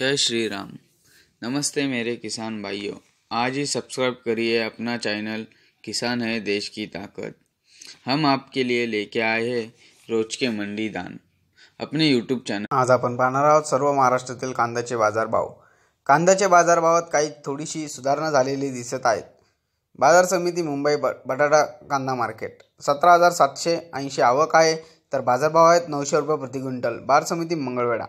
जय श्री राम नमस्ते मेरे किसान भाइयों आज ही सब्सक्राइब करिए अपना चैनल किसान है देश की ताकत हम आपके लिए लेके आए हैं रोज के मंडी दान अपने यूट्यूब चॅनल आज आपण पाहणार आहोत सर्व महाराष्ट्रातील कांद्याचे बाजारभाव कांद्याच्या बाजारभावात काही थोडीशी सुधारणा झालेली दिसत आहेत बाजार समिती मुंबई ब बटाटा कांदा मार्केट सतरा हजार सातशे ऐंशी आवक आहे तर बाजारभाव आहेत नऊशे रुपये प्रति क्विंटल बार समिती मंगळवेढा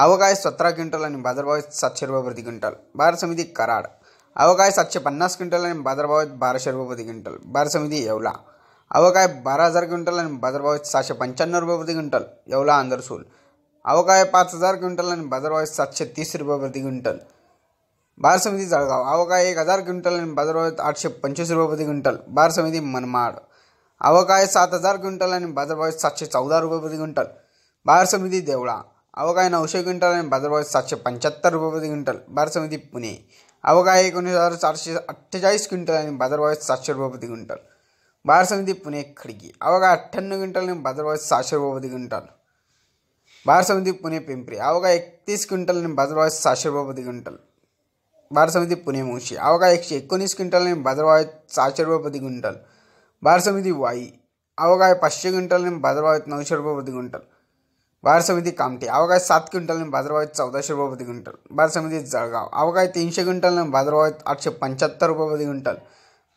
आवक आहे सतरा क्विंटल आणि बाजारभाव सातशे रुपये प्रति क्विंटल बार समिती कराड आवक आहे सातशे पन्नास क्विंटल आणि बाजारभाव आहेत बाराशे रुपये प्रति क्विंटल बार समिती येवला आवक आहे बारा हजार क्विंटल आणि बाजारभाव आहेत सहाशे पंच्याण्णव रुपये प्रति क्विंटल येवला आंदरसूल आवक आहे पाच हजार क्विंटल आणि बाजारभाव सातशे तीस रुपये प्रति क्विंटल बार समिती जळगाव आवक आहे एक हजार क्विंटल आणि बाजारभाव आठशे पंचवीस रुपये प्रति क्विंटल बार समिती मनमाड आवक आहे सात हजार क्विंटल आणि बाजारभाव आहेत सातशे चौदा रुपये प्रति क्विंटल बार समिती देवळा आवक नऊशे क्विंटल आणि बाजारभाव सातशे पंच्याहत्तर रुपये प्रति क्विंटल बार समिती पुणे आवक एकोणीस हजार चारशे अठ्ठेचाळीस क्विंटल आणि बाजारभाव सातशे रुपये प्रति क्विंटल बार समिती पुणे खडकी आवागा आहे अठ्ठ्याण्णव क्विंटल आणि बाजारभाव सहाशे रुपये प्रति क्विंटल बार समिती पुणे पिंपरी आवक एकतीस क्विंटल आणि बाजारभाव सहाशे रुपये प्रति क्विंटल बार समिती पुणे मुंशी आवक एकशे एकोणीस क्विंटल आणि बाजारभाव सहाशे रुपये प्रति क्विंटल बार समिती वाई आवक पाचशे क्विंटल आणि बाजारभाव नऊशे रुपये प्रति क्विंटल बाजार समिती कामठी आवकाय सात क्विंटल बाजारभाव आहेत चौदाशे रुपये प्रति क्विंटल बाजार समिती जळगाव अवकाळी तीनशे क्विंटल बाजारभाव आहेत आठशे पंच्याहत्तर रुपये प्रति क्विंटल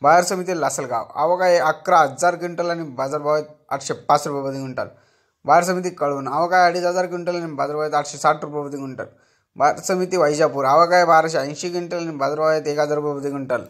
बाजार समिती लासलगाव आवकाय अकरा हजार क्विंटल आणि बाजारभाव आहेत आठशे पाच रुपये प्रति क्विंटल बाजार समिती कळवण आवकाय अडीच हजार क्विंटल आणि बाजारभाव आहेत आठशे साठ रुपये प्रति क्विंटल बाजार समिती वैजापूर आहे बाराशे ऐंशी क्विंटल आणि बाजारभाव आहेत एक हजार रुपये प्रति क्विंटल